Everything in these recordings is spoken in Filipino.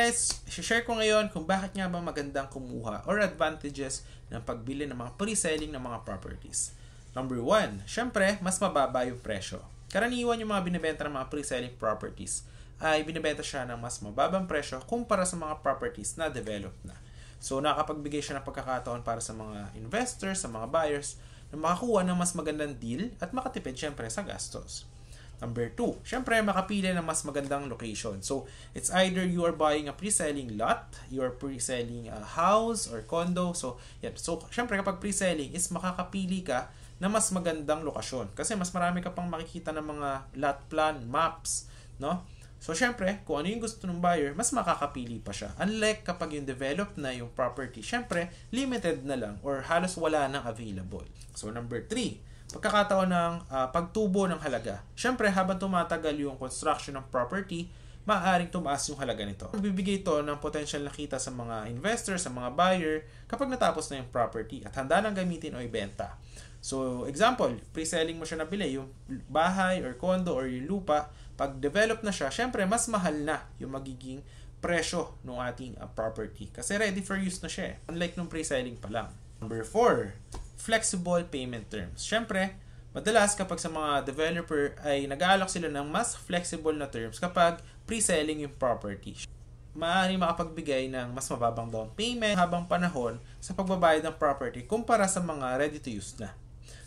Guys, share ko ngayon kung bakit nga ba magandang kumuha or advantages ng pagbili ng mga pre-selling ng mga properties. Number 1, syempre, mas mababa yung presyo. Karaniwan yung mga binibenta ng mga pre-selling properties ay binibenta siya ng mas mababang presyo kumpara sa mga properties na developed na. So, nakapagbigay siya ng pagkakataon para sa mga investors, sa mga buyers, na makakuha ng mas magandang deal at makatipid syempre sa gastos. Number two, syempre makapili ng mas magandang location. So, it's either you are buying a pre-selling lot, you are pre-selling a house or condo. So, yeah. So, syempre kapag pre-selling is makakapili ka na mas magandang lokasyon. Kasi mas marami ka pang makikita ng mga lot plan, maps, no? So, syempre, kung ano yung gusto ng buyer, mas makakapili pa siya. Unlike kapag yung developed na yung property, syempre, limited na lang or halos wala nang available. So, number three, pagkakataon ng uh, pagtubo ng halaga. Siyempre, habang tumatagal yung construction ng property, maaaring tumaas yung halaga nito. Bibigay ito ng potential na kita sa mga investor, sa mga buyer kapag natapos na yung property at handa nang gamitin o ibenta. So, example, pre-selling mo siya na bili, yung bahay or condo or yung lupa, pag develop na siya, syempre mas mahal na yung magiging presyo ng ating uh, property kasi ready for use na siya. Eh. Unlike nung pre-selling pa lang. Number 4, flexible payment terms. Siyempre, madalas kapag sa mga developer ay nag-aalok sila ng mas flexible na terms kapag pre-selling yung property. Maaari makapagbigay ng mas mababang down payment habang panahon sa pagbabayad ng property kumpara sa mga ready-to-use na.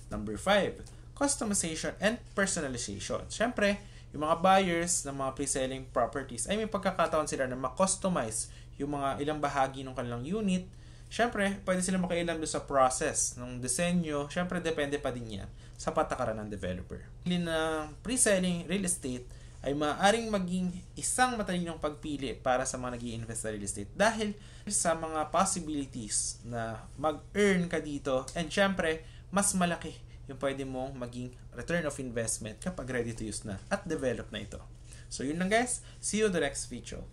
Number 5, customization and personalization. Siyempre, yung mga buyers ng mga pre-selling properties ay may pagkakataon sila na ma-customize yung mga ilang bahagi ng kanilang unit Siyempre, pwede sila makialam doon sa process ng disenyo. Siyempre, depende pa din yan sa patakaran ng developer. Pili ng pre-selling real estate ay maaaring maging isang matalinong pagpili para sa mga nag invest sa real estate dahil sa mga possibilities na mag-earn ka dito and syempre, mas malaki yung pwede mong maging return of investment kapag ready to use na at develop na ito. So yun lang guys, see you the next video.